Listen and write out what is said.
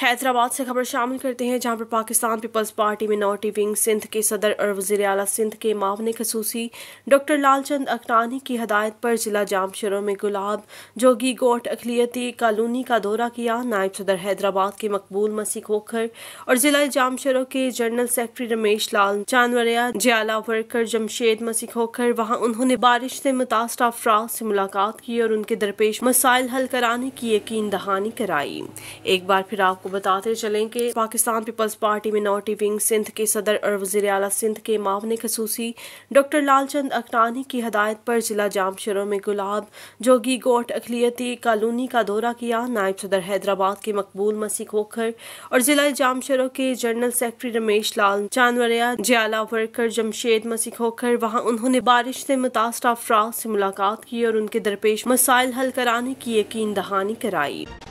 हैदराबाद से खबर शामिल करते हैं जहां पर पाकिस्तान पीपल्स पार्टी में विंग सिंध के सदर और वजीर अला सिंध के मामने खसूसी डॉक्टर लालचंद अकनानी की हदायत पर जिला जामशरों में गुलाब जोगी गोट अखिलती कॉलोनी का दौरा किया नायब सदर हैदराबाद के मकबूल मसी खोखर और जिला जामशरों के जनरल सेक्रेटरी रमेश लाल चांदवरिया जयाला वर्कर जमशेद मसीह खोखर वहाँ उन्होंने बारिश से मुतासर अफराज से मुलाकात की और उनके दरपेश मसाइल हल कराने की यकीन दहानी कराई एक बार फिर आपको आपको बताते चलें कि पाकिस्तान पीपल्स पार्टी में विंग सिंध के सदर और वजीर अला सिंध के मावन खसूसी डॉक्टर लाल चंद अकनानी की हदायत पर जिला जामशरों में गुलाब जोगी गोट अखिलती कॉलोनी का दौरा किया नायब सदर हैदराबाद के मकबूल मसीह खोखर और जिला जामशरों के जनरल सेक्रेटरी रमेश लाल चानवरिया जयाला वर्कर जमशेद मसीह खोखर वहाँ उन्होंने बारिश से मुतासर अफराज से मुलाकात की और उनके दरपेश मसाइल हल कराने की यकीन दहानी कराई